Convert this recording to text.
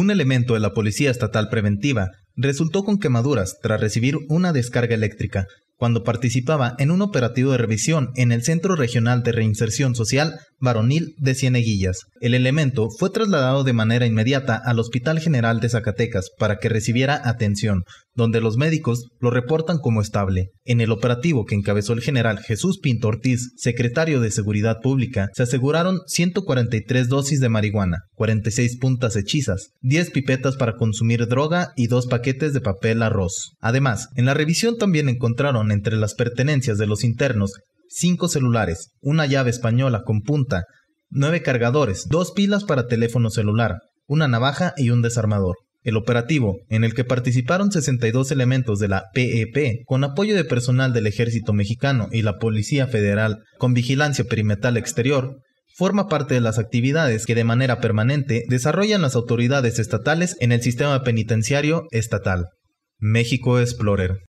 Un elemento de la Policía Estatal Preventiva resultó con quemaduras tras recibir una descarga eléctrica cuando participaba en un operativo de revisión en el Centro Regional de Reinserción Social Varonil de Cieneguillas. El elemento fue trasladado de manera inmediata al Hospital General de Zacatecas para que recibiera atención, donde los médicos lo reportan como estable. En el operativo que encabezó el general Jesús Pinto Ortiz, secretario de Seguridad Pública, se aseguraron 143 dosis de marihuana, 46 puntas hechizas, 10 pipetas para consumir droga y dos paquetes de papel arroz. Además, en la revisión también encontraron entre las pertenencias de los internos cinco celulares, una llave española con punta, nueve cargadores, dos pilas para teléfono celular, una navaja y un desarmador. El operativo, en el que participaron 62 elementos de la PEP, e con apoyo de personal del Ejército Mexicano y la Policía Federal, con vigilancia perimetral exterior, forma parte de las actividades que de manera permanente desarrollan las autoridades estatales en el sistema penitenciario estatal. México Explorer